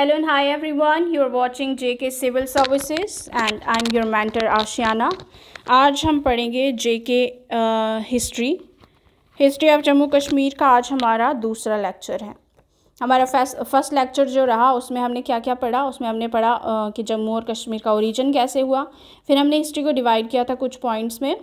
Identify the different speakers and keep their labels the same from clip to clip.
Speaker 1: Hello and hi everyone. You are watching JK Civil Services and I'm your mentor Ashiana. आज हम पढ़ेंगे JK history history of Jammu Kashmir का आज हमारा दूसरा लेक्चर है हमारा फर्स्ट लेक्चर जो रहा उसमें हमने क्या क्या पढ़ा उसमें हमने पढ़ा आ, uh, कि जम्मू और कश्मीर का ओरिजिन कैसे हुआ फिर हमने हिस्ट्री को डिवाइड किया था कुछ पॉइंट्स में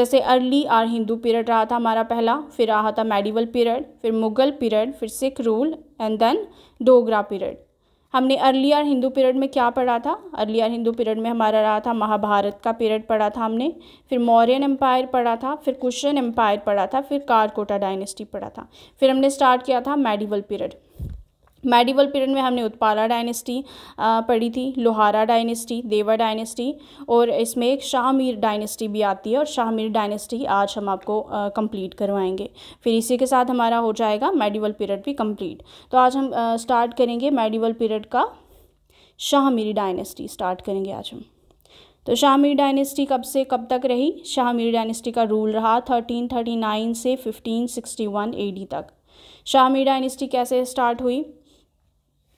Speaker 1: जैसे अर्ली और हिंदू पीरियड रहा था हमारा पहला फिर रहा था मेडिवल पीरियड फिर मुगल पीरियड फिर Sikh rule and then Dogra period हमने अर्लियर हिंदू पीरियड में क्या पढ़ा था अर्लियर हिंदू पीरियड में हमारा रहा था महाभारत का पीरियड पढ़ा था हमने फिर मौर्यन एम्पायर पढ़ा था फिर कुशन एम्पायर पढ़ा था फिर कारकोटा डायनेस्टी पढ़ा था फिर हमने स्टार्ट किया था मेडिवल पीरियड मेडिवल पीरियड में हमने उत्पाला डायनेस्टी पढ़ी थी लोहारा डायनेस्टी देवा डायनेस्टी और इसमें एक शाहमीर डायनेस्टी भी आती है और शाहमीर डायनेस्टी आज हम आपको कंप्लीट करवाएंगे फिर इसी के साथ हमारा हो जाएगा मेडिवल पीरियड भी कंप्लीट तो आज हम स्टार्ट करेंगे मेडिवल पीरियड का शाहमीरी डायनेस्टी स्टार्ट करेंगे आज हम तो शाहमीर डायनेस्टी कब से कब तक रही शाहमीर डायनेस्टी का रूल रहा थर्टीन थर्टी नाइन से fifteen sixty one A D तक शाहमीर डायनेस्टी कैसे स्टार्ट हुई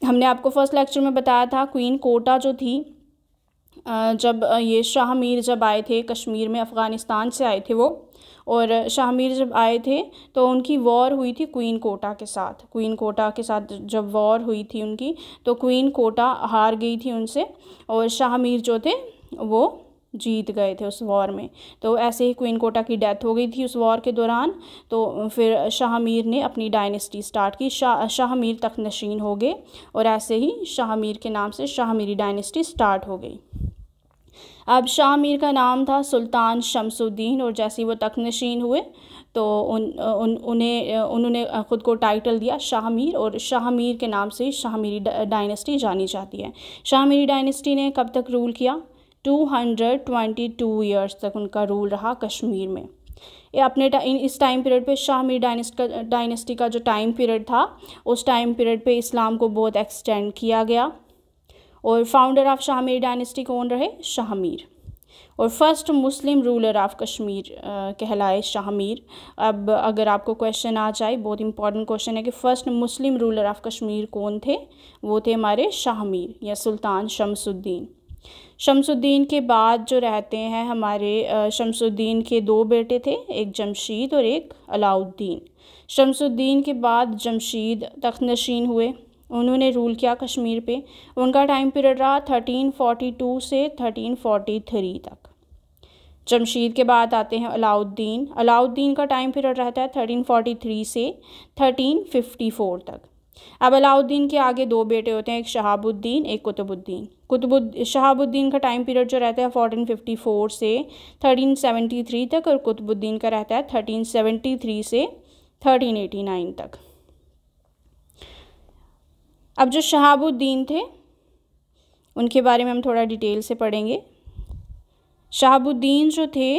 Speaker 1: हमने आपको फर्स्ट लेक्चर में बताया था क्वीन कोटा जो थी जब ये शाह मीर जब आए थे कश्मीर में अफ़गानिस्तान से आए थे वो और शाह मीर जब आए थे तो उनकी वॉर हुई थी क्वीन कोटा के साथ क्वीन कोटा के साथ जब वॉर हुई थी उनकी तो क्वीन कोटा हार गई थी उनसे और शाह मीर जो थे वो जीत गए थे उस वॉर में तो ऐसे ही क्वीन कोटा की डेथ हो गई थी उस वॉर के दौरान तो फिर शाह मीर ने अपनी डायनेस्टी स्टार्ट की शाह मीर तक नशीन हो गए और ऐसे ही शाह मीर के नाम से शाह मीरी डायनेस्टी स्टार्ट हो गई अब शाह मीर का नाम था सुल्तान शमसुद्दीन और जैसे ही वो तक नशीन हुए तो उन उन उन्हें उन्होंने ख़ुद को टाइटल दिया शाह मीर और शाह मीर के नाम से ही शाह मीरी डायनेस्टी जानी जाती है शाह मीरी डायनेस्टी ने कब तक रूल किया 222 इयर्स तक उनका रूल रहा कश्मीर में ये अपने इस टाइम पीरियड पे शाह मीर डायनेस्टी का जो टाइम पीरियड था उस टाइम पीरियड पे इस्लाम को बहुत एक्सटेंड किया गया और founder of Shah Mir dynasty कौन रहे शाह मीर और first Muslim ruler of Kashmir कहलाए शाह मीर अब अगर आपको क्वेश्चन आ जाए बहुत इंपॉर्टेंट क्वेश्चन है कि first Muslim ruler of Kashmir कौन थे वो थे हमारे शाह मीर या सुल्तान शमसुद्दीन शमसुद्दीन के बाद जो रहते हैं हमारे शमसुद्दीन के दो बेटे थे एक जमशीद और एक अलाउद्दीन शमसुद्दीन के बाद जमशीद तख्त नशीन हुए उन्होंने रूल किया कश्मीर पे उनका टाइम पीरियड रहा 1342 से 1343 तक जमशीद के बाद आते हैं अलाउद्दीन अलाउद्दीन का टाइम पीरियड रहता है 1343 से 1354 तक अब अलाउद्दीन के आगे दो बेटे होते हैं एक शहाबुद्दीन एक कुतुबुद्दीन कुतुबुद शहाबुद्दीन का टाइम पीरियड जो रहता है फोर्टीन फिफ्टी फोर से थर्टीन सेवेंटी थ्री तक और कुतुबुद्दीन का रहता है थर्टीन सेवेंटी थ्री से थर्टीन एटी नाइन तक अब जो शहाबुद्दीन थे उनके बारे में हम थोड़ा डिटेल से पढ़ेंगे शहाबुद्दीन जो थे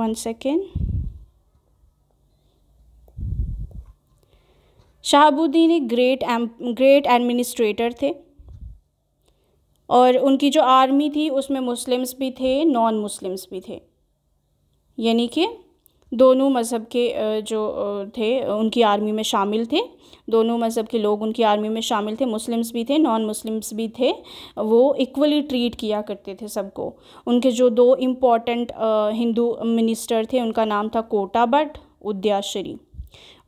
Speaker 1: वन सेकेंड शहाबुद्दीन एक ग्रेट ग्रेट एडमिनिस्ट्रेटर थे और उनकी जो आर्मी थी उसमें मुस्लिम्स भी थे नॉन मुस्लिम्स भी थे यानी कि दोनों मज़हब के जो थे उनकी आर्मी में शामिल थे दोनों मज़हब के लोग उनकी आर्मी में शामिल थे मुस्लिम्स भी थे नॉन मुस्लिम्स भी थे वो इक्वली ट्रीट किया करते थे सबको उनके जो दो इम्पॉर्टेंट हिंदू मिनिस्टर थे उनका नाम था कोटा भट्ट उद्याश्री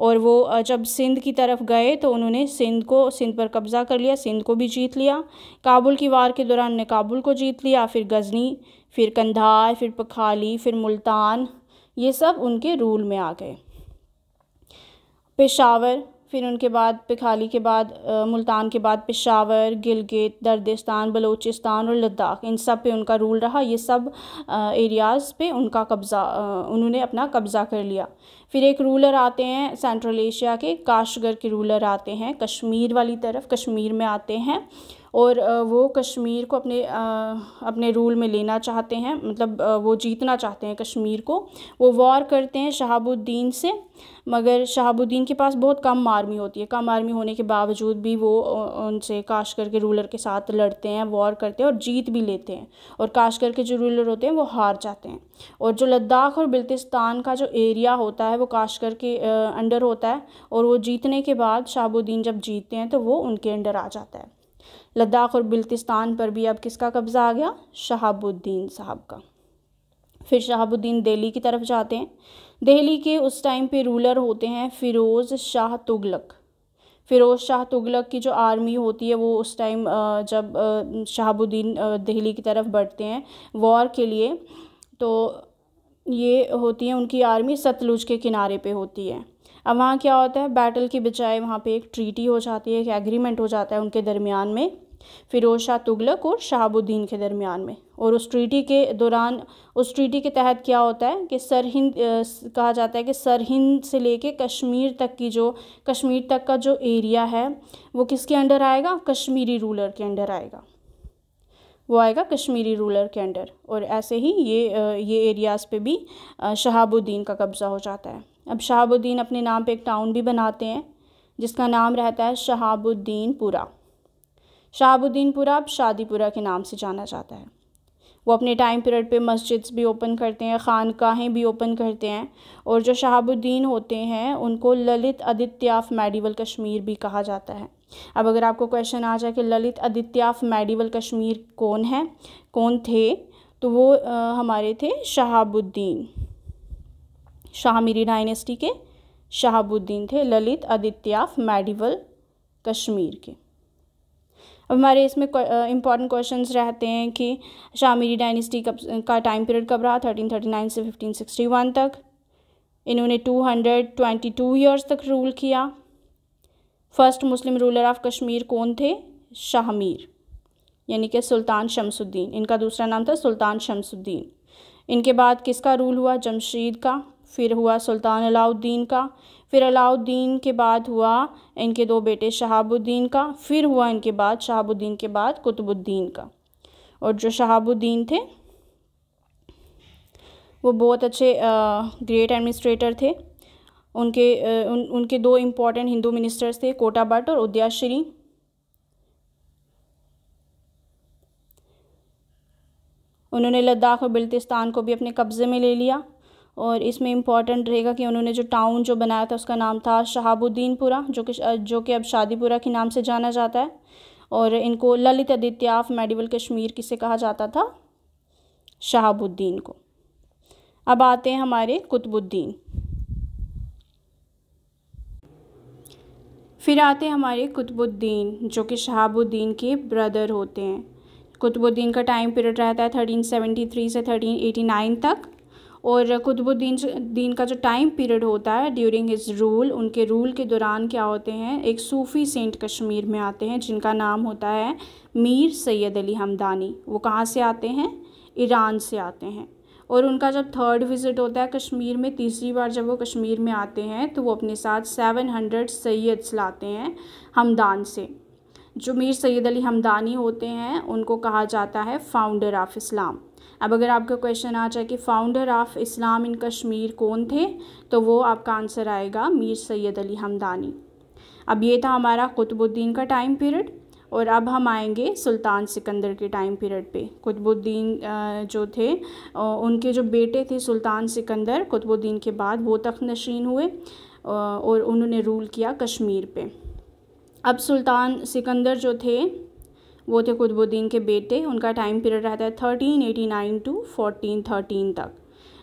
Speaker 1: और वो जब सिंध की तरफ गए तो उन्होंने सिंध को सिंध पर कब्ज़ा कर लिया सिंध को भी जीत लिया काबुल की वार के दौरान ने काबुल को जीत लिया फिर गजनी फिर कंधार फिर पखाली फिर मुल्तान ये सब उनके रूल में आ गए पेशावर फिर उनके बाद पिखाली के बाद मुल्तान के बाद पेशावर गिलगित दर्दिस्तान बलोचिस्तान और लद्दाख इन सब पे उनका रूल रहा ये सब एरियाज़ पे उनका कब्ज़ा उन्होंने अपना कब्ज़ा कर लिया फिर एक रूलर आते हैं सेंट्रल एशिया के काशगर के रूलर आते हैं कश्मीर वाली तरफ कश्मीर में आते हैं और वो कश्मीर को अपने अपने रूल में लेना चाहते हैं मतलब वो जीतना चाहते हैं कश्मीर को वो वॉर करते हैं शहाबुद्दीन से मगर शहाबुद्दीन के पास बहुत कम आर्मी होती है कम आर्मी होने के बावजूद भी वो उनसे काशकर के रूलर के साथ लड़ते हैं वॉर करते हैं और जीत भी लेते हैं और काशकर के जो रूलर होते हैं वो हार जाते हैं और जो लद्दाख और बिल्तिस्तान का जो एरिया होता है वो काशकर के अंडर होता है और वो जीतने के बाद शहाबुद्दीन जब जीतते हैं तो वो उनके अंडर आ जाता है लद्दाख और बिल्तिस्तान पर भी अब किसका कब्ज़ा आ गया शहाबुद्दीन साहब का फिर शहाबुद्दीन दिल्ली की तरफ जाते हैं दिल्ली के उस टाइम पे रूलर होते हैं फ़िरोज़ शाह तुगलक फ़िरोज़ शाह तुगलक की जो आर्मी होती है वो उस टाइम जब शहाबुद्दीन दिल्ली की तरफ बढ़ते हैं वॉर के लिए तो ये होती है उनकी आर्मी सतलुज के किनारे पे होती है अब वहाँ क्या होता है बैटल की बजाय वहाँ पे एक ट्रीटी हो जाती है एक एग्रीमेंट हो जाता है उनके दरमियान में फिरोज शाह तुगलक और शहाबुद्दीन के दरमियान में और उस ट्रीटी के दौरान उस ट्रीटी के तहत क्या होता है कि सरहिंद कहा जाता है कि सरहिंद से लेके कश्मीर तक की जो कश्मीर तक का जो एरिया है वो किसके अंडर आएगा कश्मीरी रूलर के अंडर आएगा वो आएगा कश्मीरी रूलर के अंडर और ऐसे ही ये ये एरियाज़ पे भी शहाबुद्दीन का कब्ज़ा हो जाता है अब शहाबुद्दीन अपने नाम पे एक टाउन भी बनाते हैं जिसका नाम रहता है शहाबुद्दीनपुरा शाहबुद्दीनपुरा अब शादीपुरा के नाम से जाना जाता है वो अपने टाइम पीरियड पे मस्जिद्स भी ओपन करते हैं खानकाहें भी ओपन करते हैं और जो शहाबुद्दीन होते हैं उनको Lalitaditya of medieval Kashmir भी कहा जाता है अब अगर आपको क्वेश्चन आ जाए कि Lalitaditya of medieval Kashmir कौन है कौन थे तो वो आ, हमारे थे शहाबुद्दीन शाहमीरी डायनेस्टी के शहाबुद्दीन थे Lalitaditya of medieval Kashmir के अब हमारे इसमें इंपॉर्टेंट क्वेश्चन रहते हैं कि शामिरी डायनेस्टी कब का टाइम पीरियड कब रहा थर्टीन थर्टी नाइन से फिफ्टीन सिक्सटी वन तक इन्होंने two hundred twenty two years तक रूल किया first Muslim ruler of Kashmir कौन थे शाहमीर यानी कि सुल्तान शमसुद्दीन इनका दूसरा नाम था सुल्तान शमसुद्दीन इनके बाद किसका रूल हुआ जमशीद का फिर हुआ सुल्तान अलाउद्दीन का फिर अलाउद्दीन के बाद हुआ इनके दो बेटे शहाबुद्दीन का फिर हुआ इनके बाद शहाबुद्दीन के बाद कुतुबुद्दीन का और जो शहाबुद्दीन थे वो बहुत अच्छे ग्रेट एडमिनिस्ट्रेटर थे उनके उन, उनके दो इम्पॉर्टेंट हिंदू मिनिस्टर्स थे कोटा भट्ट और उद्याश्री उन्होंने लद्दाख और बिल्तिस्तान को भी अपने कब्ज़े में ले लिया और इसमें इम्पॉर्टेंट रहेगा कि उन्होंने जो टाउन जो बनाया था उसका नाम था शहाबुद्दीनपुरा जो कि जो कि अब शादीपुरा के नाम से जाना जाता है और इनको Lalitaditya of medieval Kashmir किसे कहा जाता था शहाबुद्दीन को अब आते हैं हमारे कुतुबुद्दीन फिर आते हैं हमारे कुतुबुद्दीन जो कि शहाबुद्दीन के ब्रदर होते हैं कुतुबुद्दीन का टाइम पीरियड रहता है थर्टीन सेवेंटी थ्री से थर्टीन एटी नाइन तक और कुतुबुद्दीन दीन का जो टाइम पीरियड होता है ड्यूरिंग हिज रूल उनके रूल के दौरान क्या होते हैं एक सूफ़ी सेंट कश्मीर में आते हैं जिनका नाम होता है मीर सैद अली हमदानी वो कहाँ से आते हैं ईरान से आते हैं और उनका जब थर्ड विज़िट होता है कश्मीर में तीसरी बार जब वो कश्मीर में आते हैं तो वो अपने साथ सेवन हंड्रेड सैद्स लाते हैं हमदान से जो मीर सैद अली हमदानी होते हैं उनको कहा जाता है फाउंडर ऑफ इस्लाम अब अगर आपका क्वेश्चन आ जाए कि founder of Islam in Kashmir कौन थे तो वो आपका आंसर आएगा मीर सैद अली हमदानी अब ये था हमारा कुतुबुद्दीन का टाइम पीरियड और अब हम आएंगे सुल्तान सिकंदर के टाइम पीरियड पे कुतुबुद्दीन जो थे उनके जो बेटे थे सुल्तान सिकंदर कुतुबुद्दीन के बाद वो तख्त नशीन हुए और उन्होंने रूल किया कश्मीर पे अब सुल्तान सिकंदर जो थे वो थे कुतुबुद्दीन के बेटे उनका टाइम पीरियड रहता है thirteen eighty nine to fourteen thirteen तक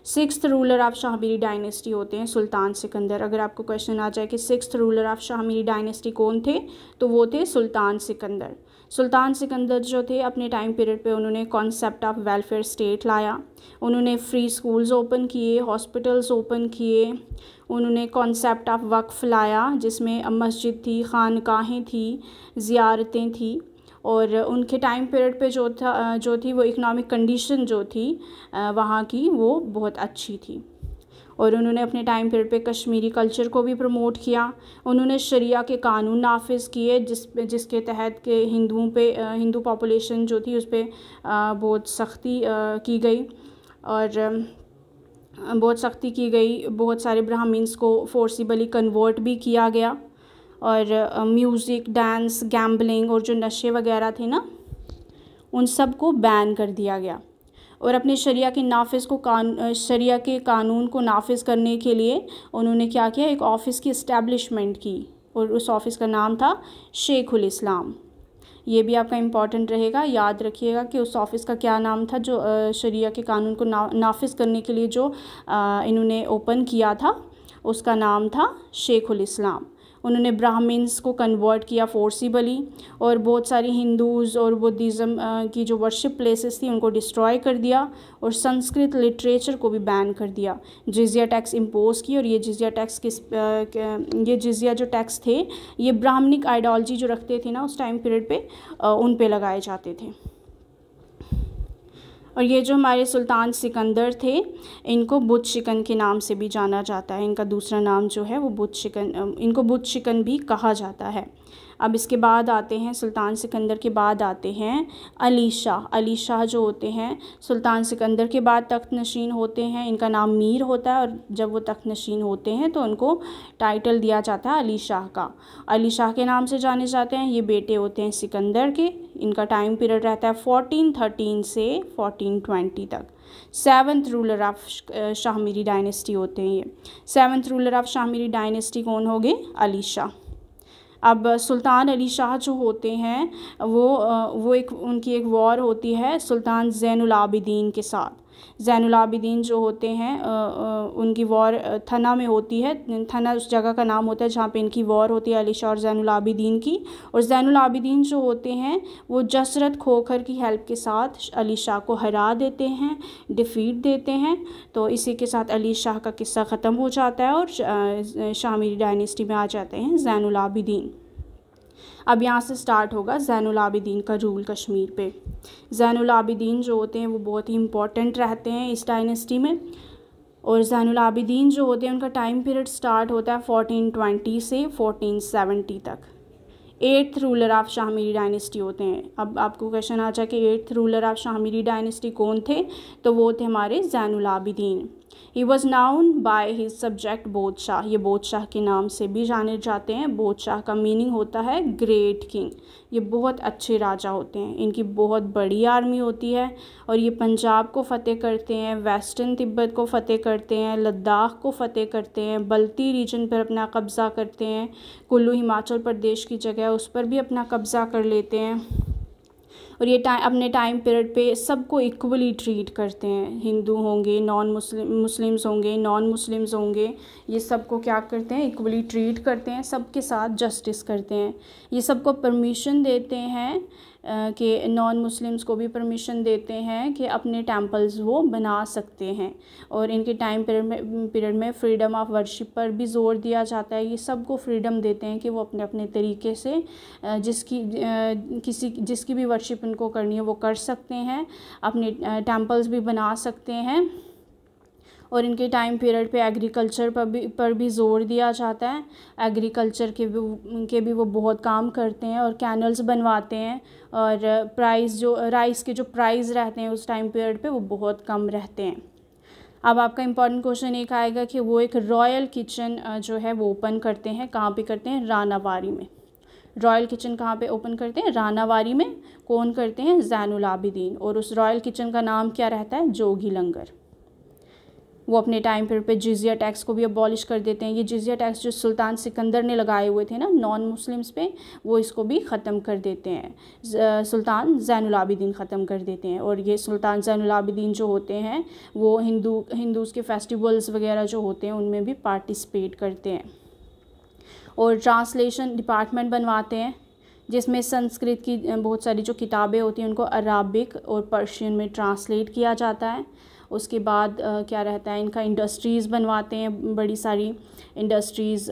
Speaker 1: six ruler of Shahmiri dynasty होते हैं सुल्तान सिकंदर अगर आपको क्वेश्चन आ जाए कि six ruler of Shahmiri dynasty कौन थे तो वो थे सुल्तान सिकंदर सुल्तान सिकंदर जो थे अपने टाइम पीरियड पे उन्होंने कॉन्सेप्ट ऑफ वेलफेयर स्टेट लाया उन्होंने फ्री स्कूल्स ओपन किए हॉस्पिटल्स ओपन किए उन्होंने कॉन्सेप्ट ऑफ वक्फ लाया जिसमें मस्जिद थी खानकाहें थी ज़ियारतें थी और उनके टाइम पीरियड पे जो था जो थी वो इकनॉमिक कंडीशन जो थी वहाँ की वो बहुत अच्छी थी और उन्होंने अपने टाइम पीरियड पे कश्मीरी कल्चर को भी प्रमोट किया उन्होंने शरिया के कानून नाफिज किए जिस जिसके तहत के हिंदुओं पे हिंदू पॉपुलेशन जो थी उस पर बहुत सख्ती की गई और बहुत सख्ती की गई बहुत सारे ब्राह्मीस को फोर्सिबली कन्वर्ट भी किया गया और म्यूज़िक डांस गैम्बलिंग और जो नशे वगैरह थे ना उन सब को बैन कर दिया गया और अपने शरिया के नाफिज को कान शरिया के कानून को नाफिज करने के लिए उन्होंने क्या किया एक ऑफ़िस की इस्टेब्लिशमेंट की और उस ऑफ़िस का नाम था शेखुल इस्लाम ये भी आपका इम्पॉर्टेंट रहेगा याद रखिएगा कि उस ऑफ़िस का क्या नाम था जो शरिया के कानून को ना नाफिज करने के लिए जो इन्होंने ओपन किया था उसका नाम था शेखुल इस्लाम उन्होंने ब्राह्मिन्स को कन्वर्ट किया फोर्सिबली और बहुत सारी हिंदूज़ और बुद्धिज़म की जो वर्शिप प्लेसेस थी उनको डिस्ट्रॉय कर दिया और संस्कृत लिटरेचर को भी बैन कर दिया जिजिया टैक्स इम्पोज़ की और ये जिजिया टैक्स किस ये जिजिया जो टैक्स थे ये ब्राह्मणिक आइडियोलॉजी जो रखते थे ना उस टाइम पीरियड पर उन पर लगाए जाते थे और ये जो हमारे सुल्तान सिकंदर थे इनको बुध शिकन के नाम से भी जाना जाता है इनका दूसरा नाम जो है वो बुध शिकन इनको बुध शिकन भी कहा जाता है अब इसके बाद आते हैं सुल्तान सिकंदर के बाद आते हैं अली शाह अली शाह जो होते हैं सुल्तान सिकंदर के बाद तख्त नशीन होते हैं इनका नाम मीर होता है और जब वो तख्त नशीन होते हैं तो उनको टाइटल दिया जाता है अली शाह का अली शाह के नाम से जाने जाते हैं ये बेटे होते हैं सिकंदर के इनका टाइम पीरियड रहता है फोर्टीन थर्टीन से फोर्टीन ट्वेंटी तक seventh ruler of Shahmiri dynasty होते हैं ये seventh ruler of Shahmiri dynasty कौन हो गए अली शाह अब सुल्तान अली शाह जो होते हैं वो वो एक उनकी एक वॉर होती है सुल्तान जैन आबिदीन के साथ ज़ैनुलाबिदीन जो होते हैं उनकी वॉर थना में होती है थना उस जगह का नाम होता है जहाँ पे इनकी वॉर होती है अली शाह और ज़ैनलाबिदीन की और ज़ैनुलाबिदीन जो होते हैं वो जसरत खोखर की हेल्प के साथ अली शाह को हरा देते हैं डिफ़ीट देते हैं तो इसी के साथ अली शाह का किस्सा ख़त्म हो जाता है और शामिली डायनेस्टी में आ जाते हैं ज़ैनुलाबिदीन अब यहाँ से स्टार्ट होगा ज़ैनलाबिदीन का रूल कश्मीर पे ज़ैनलाबिदीन जो होते हैं वो बहुत ही इम्पॉर्टेंट रहते हैं इस डायनेस्टी में और ज़ैनलाबिदीन जो होते हैं उनका टाइम पीरियड स्टार्ट होता है फोटीन ट्वेंटी से फोटीन सेवेंटी तक eighth ruler of Shahmiri dynasty होते हैं अब आपको क्वेश्चन आ जाए कि eighth ruler of Shahmiri dynasty कौन थे तो वो थे हमारे Zainulabidin he was known by his subject Budshah ये बोदशाह के नाम से भी जाने जाते हैं बोदशाह का मीनिंग होता है ग्रेट किंग ये बहुत अच्छे राजा होते हैं इनकी बहुत बड़ी आर्मी होती है और ये पंजाब को फ़तेह करते हैं वेस्टर्न तिब्बत को फ़तेह करते हैं लद्दाख को फ़तेह करते हैं बल्ती रीजन पर अपना कब्ज़ा करते हैं कुल्लू हिमाचल प्रदेश की जगह उस पर भी अपना कब्ज़ा कर लेते हैं और ये टाइम अपने टाइम पीरियड पे सबको इक्वली ट्रीट करते हैं हिंदू होंगे नॉन मुस्लिम मुस्लिम्स होंगे नॉन मुस्लिम्स होंगे ये सबको क्या करते हैं इक्वली ट्रीट करते हैं सबके साथ जस्टिस करते हैं ये सबको परमिशन देते हैं के नॉन मुस्लिम्स को भी परमिशन देते हैं कि अपने टेंपल्स वो बना सकते हैं और इनके टाइम पीरियड में पीरियड में फ्रीडम ऑफ वर्शिप पर भी ज़ोर दिया जाता है ये सबको फ्रीडम देते हैं कि वो अपने अपने तरीके से जिसकी किसी जिसकी भी वर्शिप इनको करनी है वो कर सकते हैं अपने टेम्पल्स भी बना सकते हैं और इनके टाइम पीरियड पे एग्रीकल्चर पर भी पर भी ज़ोर दिया जाता है एग्रीकल्चर के भी के भी वो बहुत काम करते हैं और कैनल्स बनवाते हैं और प्राइस जो राइस के जो प्राइस रहते हैं उस टाइम पीरियड पे वो बहुत कम रहते हैं अब आपका इम्पॉर्टेंट क्वेश्चन एक आएगा कि वो एक रॉयल किचन जो है वो ओपन करते हैं कहाँ पर करते हैं रानावारी में रॉयल किचन कहाँ पे ओपन करते हैं रानावारी में कौन करते हैं जैनुलाबिदीन और उस रॉयल किचन का नाम क्या रहता है जोगी लंगर वो अपने टाइम पीरियड पे जिजिया टैक्स को भी अबॉलिश कर देते हैं ये जिजिया टैक्स जो सुल्तान सिकंदर ने लगाए हुए थे ना नॉन मुस्लिम्स पे वो इसको भी ख़त्म कर देते हैं सुल्तान जैनलाबिदीन ख़त्म कर देते हैं और ये सुल्तान जैनलाबिदीन जो होते हैं वो हिंदू हिंदूज़ के फेस्टिवल्स वगैरह जो होते हैं उनमें भी पार्टिसिपेट करते हैं और ट्रांसलेशन डिपार्टमेंट बनवाते हैं जिसमें संस्कृत की बहुत सारी जो किताबें होती हैं उनको अराबिक और पर्शियन में ट्रांसलेट किया जाता है उसके बाद क्या रहता है इनका इंडस्ट्रीज़ बनवाते हैं बड़ी सारी इंडस्ट्रीज़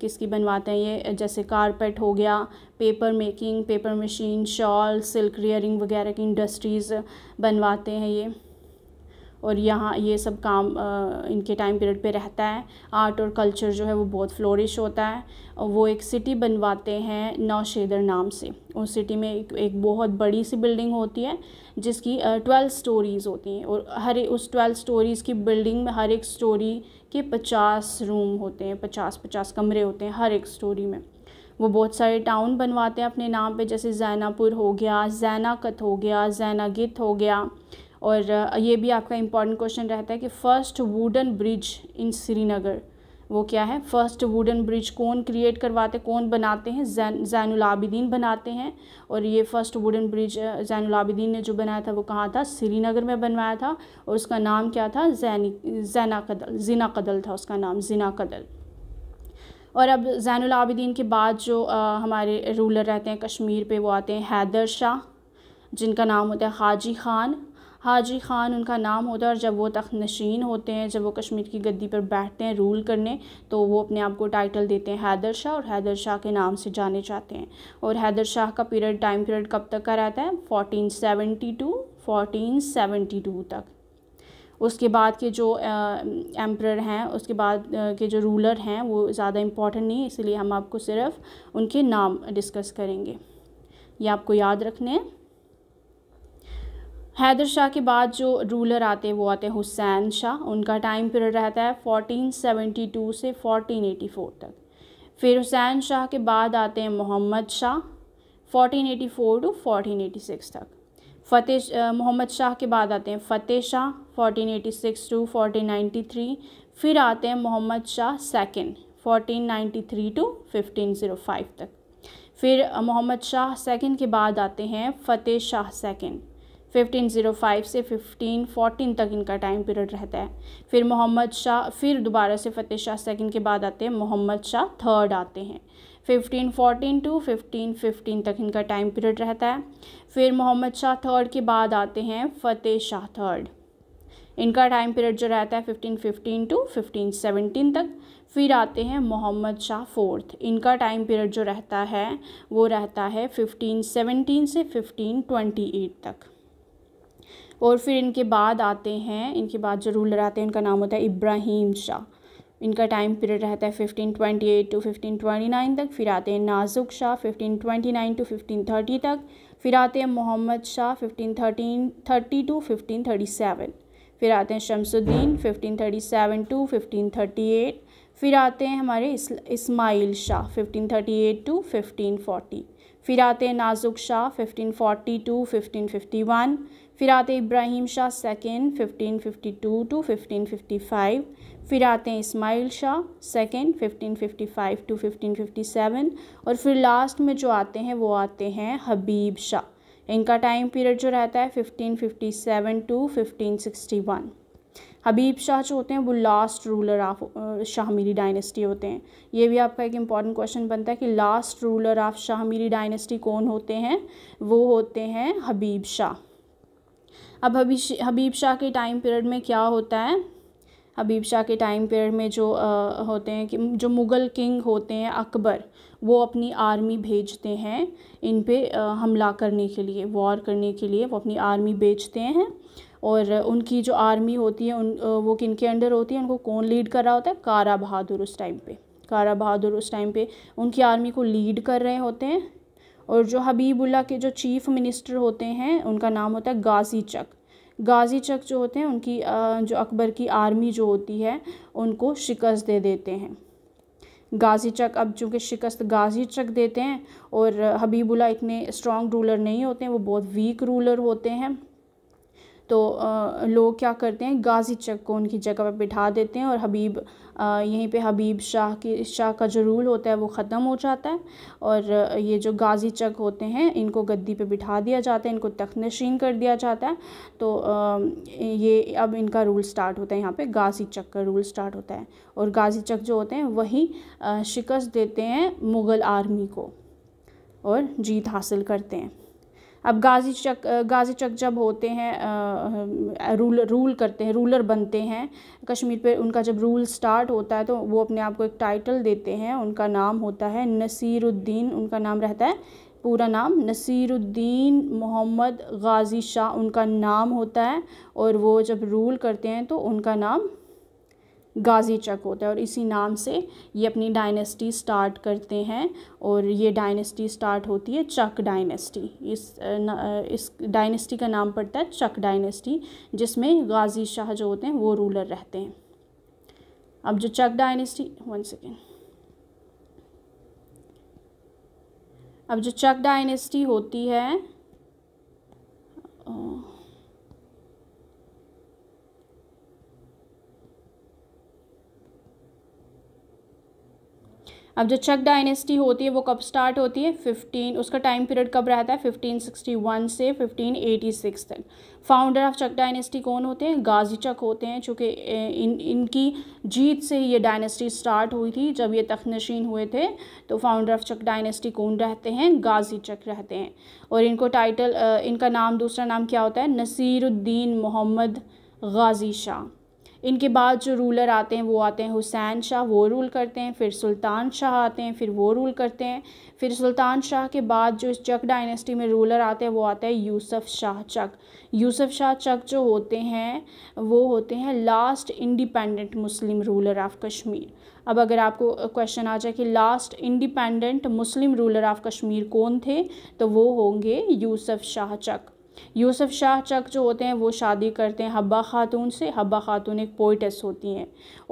Speaker 1: किसकी बनवाते हैं ये जैसे कारपेट हो गया paper making paper machine shawl silk rearing वगैरह की इंडस्ट्रीज़ बनवाते हैं ये और यहाँ ये सब काम इनके टाइम पीरियड पे रहता है आर्ट और कल्चर जो है वो बहुत फ्लोरिश होता है और वो एक सिटी बनवाते हैं नौशेदर नाम से उस सिटी में एक, एक बहुत बड़ी सी बिल्डिंग होती है जिसकी ट्वेल्व स्टोरीज़ होती हैं और हर उस ट्वेल्व स्टोरीज़ की बिल्डिंग में हर एक स्टोरी के पचास रूम होते हैं पचास पचास कमरे होते हैं हर एक स्टोरी में वो बहुत सारे टाउन बनवाते हैं अपने नाम पे जैसे जैनापुर हो गया जैनाकत हो गया जैनागित हो गया और ये भी आपका इम्पॉर्टेंट क्वेश्चन रहता है कि first wooden bridge in Srinagar वो क्या है फर्स्ट वुडन ब्रिज कौन क्रिएट करवाते कौन बनाते हैं जैन जैनुलाबिदीन बनाते हैं और ये फर्स्ट वुडन ब्रिज जैनुलाबिदीन ने जो बनाया था वो कहाँ था श्रीनगर में बनवाया था और उसका नाम क्या था जैनी जैना कदल जिना कदल था उसका नाम जीना कदल और अब जैनुलाबिदीन के बाद जो आ, हमारे रूलर रहते हैं कश्मीर पर वो आते हैं हैदर शाह जिनका नाम होता है हाजी खान हाजी ख़ान उनका नाम होता है और जब वो तख्त नशीन होते हैं जब वो कश्मीर की गद्दी पर बैठते हैं रूल करने तो वो अपने आप को टाइटल देते हैं हैदर शाह और हैदर शाह के नाम से जाने जाते हैं और हैदर शाह का पीरियड टाइम पीरियड कब तक का रहता है fourteen seventy to fourteen seventy two तक उसके बाद के जो एम्प्रर हैं उसके बाद के जो रूलर हैं वो ज़्यादा इम्पॉर्टेंट नहीं है इसलिए हम आपको सिर्फ उनके नाम डिस्कस करेंगे ये आपको याद रखने हैं हैदर शाह के बाद जो रूलर आते हैं वो आते हैं हुसैन शाह उनका टाइम पीरियड रहता है 1472 से 1484 तक फिर हुसैन शाह के बाद आते हैं मोहम्मद शाह 1484 टू 1486 तक फ़तेह मोहम्मद शाह के बाद आते हैं फ़तेह शाह 1486 टू 1493 फिर आते हैं मोहम्मद शाह सेकंड 1493 टू 1505 तक फिर मोहम्मद शाह सेकंड के बाद आते हैं फ़तेह शाह सेकंड 1505 से 1514 तक इनका टाइम पीरियड रहता है फिर मोहम्मद शाह फिर दोबारा से फ़तेह शाह सेकंड के बाद आते हैं मोहम्मद शाह थर्ड आते हैं 1514 टू 1515 तक इनका टाइम पीरियड रहता है फिर मोहम्मद शाह थर्ड के बाद आते हैं फ़तेह शाह थर्ड इनका टाइम पीरियड जो रहता है 1515 टू 1517 तक फिर आते हैं मोहम्मद शाह फोर्थ इनका टाइम पीरियड जो रहता है वो रहता है 1517 से 1528 तक और फिर इनके बाद आते हैं इनके बाद जो रूलर आते हैं उनका नाम होता है इब्राहिम शाह इनका टाइम पीरियड रहता है fifteen twenty eight to fifteen twenty nine तक फिर आते हैं Nazuk Shah fifteen twenty nine to fifteen thirty तक फिर आते हैं Mohammad Shah fifteen thirteen thirty to fifteen thirty seven फिर आते हैं Shamsuddin fifteen thirty seven to fifteen thirty eight फिर आते हैं हमारे Ismail Shah fifteen thirty eight to fifteen forty फिर आते हैं Nazuk Shah fifteen forty to fifteen fifty one फिर आते इब्राहिम शाह सेकेंड 1552 टू 1555 आते इस्माइल शाह सेकेंड 1555 टू 1557 और फिर लास्ट में जो आते हैं वो आते हैं हबीब शाह इनका टाइम पीरियड जो रहता है 1557 टू 1561 हबीब शाह जो होते हैं वो last ruler of Shahmiri dynasty होते हैं ये भी आपका एक इम्पॉर्टेंट क्वेश्चन बनता है कि last ruler of Shahmiri dynasty कौन होते हैं वो होते हैं हबीब शाह अब हबीश हबीब शाह के टाइम पीरियड में क्या होता है हबीब शाह के टाइम पीरियड में जो आ, होते हैं कि जो मुग़ल किंग होते हैं अकबर वो अपनी आर्मी भेजते हैं इन पे आ, हमला करने के लिए वॉर करने के लिए वो अपनी आर्मी भेजते हैं और उनकी जो आर्मी होती है उन वो किन के अंडर होती है उनको कौन लीड कर रहा होता है कारा बहादुर उस टाइम पे कारा बहादुर उस टाइम पे उनकी आर्मी को लीड कर रहे होते हैं और जो हबीबुल्ला के जो चीफ मिनिस्टर होते हैं उनका नाम होता है गाजी चक गाजी चक जो होते हैं उनकी जो अकबर की आर्मी जो होती है उनको शिकस्त दे देते हैं गाजी चक अब चूँकि शिकस्त गाजी चक देते हैं और हबीबुल्ला इतने स्ट्रॉन्ग रूलर नहीं होते हैं वो बहुत वीक रूलर होते हैं तो आ, लोग क्या करते हैं गाजी चक को उनकी जगह पर बिठा देते हैं और हबीब आ, यहीं पे हबीब शाह की शाह का जो रूल होता है वो ख़त्म हो जाता है और ये जो गाजी चक होते हैं इनको गद्दी पे बिठा दिया जाता है इनको तख्त नशीन कर दिया जाता है तो आ, ये अब इनका रूल स्टार्ट होता है यहाँ पे गाजी चक का रूल स्टार्ट होता है और गाजी चक जो होते हैं वही शिकस्त देते हैं मुग़ल आर्मी को और जीत हासिल करते हैं अब गाजी चक गाजी चक जब होते हैं रूल रूल करते हैं रूलर बनते हैं कश्मीर पे उनका जब रूल स्टार्ट होता है तो वो अपने आप को एक टाइटल देते हैं उनका नाम होता है नसीरुद्दीन उनका नाम रहता है पूरा नाम नसीरुद्दीन मोहम्मद गाजी शाह उनका नाम होता है और वो जब रूल करते हैं तो उनका नाम गाजी चक होता है और इसी नाम से ये अपनी डायनेस्टी स्टार्ट करते हैं और ये डायनेस्टी स्टार्ट होती है चक डायनेस्टी इस न, इस डायनेस्टी का नाम पड़ता है चक डायनेस्टी जिसमें गाजी शाह जो होते हैं वो रूलर रहते हैं अब जो चक डायनेस्टी वन सेकेंड अब जो चक डायनेस्टी होती है ओ, अब जो चक डायनेस्टी होती है वो कब स्टार्ट होती है फिफ्टीन उसका टाइम पीरियड कब रहता है फिफ्टीन सिक्सटी वन से फिफ्टीन एटी सिक्स तक फाउंडर ऑफ चक डायनेस्टी कौन होते हैं गाजी चक होते हैं चूँकि इन इनकी जीत से ये डायनेस्टी स्टार्ट हुई थी जब ये तखनशीन हुए थे तो फाउंडर ऑफ चक डायनेस्टी कौन रहते हैं गाजी चक रहते हैं और इनको टाइटल इनका नाम दूसरा नाम क्या होता है नसीरुद्दीन मोहम्मद गाजी शाह इनके बाद जो रूलर आते हैं वो आते हैं हुसैन शाह वो रूल करते हैं फिर सुल्तान शाह आते हैं फिर वो रूल करते हैं फिर सुल्तान शाह के बाद जो इस चक डायनेस्टी में रूलर आते हैं वो आते हैं यूसुफ शाह चक यूसुफ शाह चक जो होते हैं वो होते हैं last independent Muslim ruler of Kashmir अब अगर आपको क्वेश्चन आ जाए कि last independent Muslim ruler of Kashmir कौन थे तो वो होंगे यूसुफ शाह चक यूसुफ शाह चक जो होते हैं वो शादी करते हैं हब्बा ख़ातून से हब्बा ख़ातून एक पोइटस होती हैं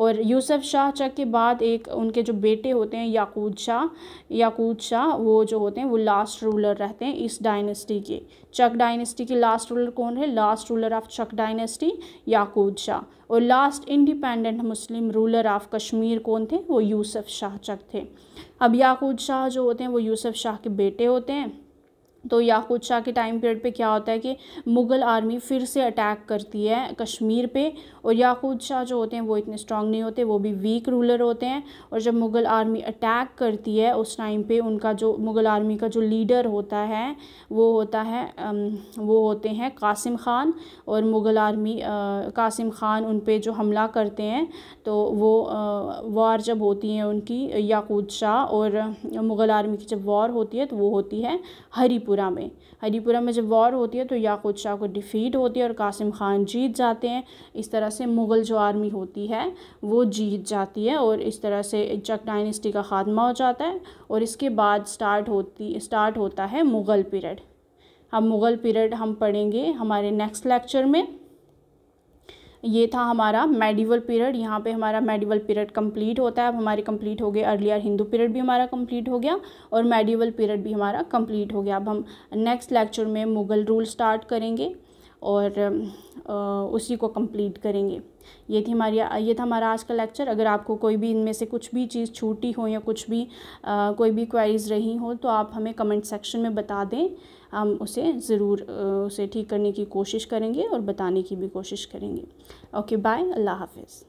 Speaker 1: और यूसुफ शाह चक के बाद एक उनके जो बेटे होते हैं याकूद शाह याकूद शाह वो जो होते हैं वो लास्ट रूलर रहते हैं इस डायनेस्टी के चक डायनेस्टी के लास्ट रूलर कौन है last ruler of Chak dynasty Yaqub Shah और last independent Muslim ruler of Kashmir कौन थे वो यूसुफ शाह चक थे अब याकूद शाह जो होते हैं वो यूसुफ शाह के बेटे होते हैं तो याकूत शाह के टाइम पीरियड पे क्या होता है कि मुग़ल आर्मी फिर से अटैक करती है कश्मीर पे और याकूत शाह जो होते हैं वो इतने स्ट्रॉन्ग नहीं होते वो भी वीक रूलर होते हैं और जब मुग़ल आर्मी अटैक करती है उस टाइम पे उनका जो मुग़ल आर्मी का जो लीडर होता है वो होता है वो होते हैं कासिम ख़ान और मुग़ल आर्मी कासिम ख़ान उन पर जो हमला करते हैं तो वो वार जब होती है उनकी याकूत शाह और मुग़ल आर्मी की जब वॉर होती है तो वो होती है हरीपुर हरीपुरा में हरीपुरा में जब वॉर होती है तो याकूद शाह को डिफ़ीट होती है और कासिम खान जीत जाते हैं इस तरह से मुग़ल जो आर्मी होती है वो जीत जाती है और इस तरह से चक डाइनेस्टी का ख़ात्मा हो जाता है और इसके बाद स्टार्ट होती स्टार्ट होता है मुग़ल पीरियड अब मुग़ल पीरियड हम पढ़ेंगे हमारे नेक्स्ट लेक्चर में ये था हमारा मेडिवल पीरियड यहाँ पे हमारा मेडिवल पीरियड कंप्लीट होता है अब हमारे कंप्लीट हो गए अर्लियर हिंदू पीरियड भी हमारा कंप्लीट हो गया और मेडिवल पीरियड भी हमारा कंप्लीट हो गया अब हम नेक्स्ट लेक्चर में मुग़ल रूल स्टार्ट करेंगे और उसी को कंप्लीट करेंगे ये थी हमारी ये था हमारा आज का लेक्चर अगर आपको कोई भी इनमें से कुछ भी चीज़ छूटी हो या कुछ भी आ, कोई भी क्वारीज़ रही हो तो आप हमें कमेंट सेक्शन में बता दें हम उसे ज़रूर उसे ठीक करने की कोशिश करेंगे और बताने की भी कोशिश करेंगे ओके बाय अल्लाह हाफिज़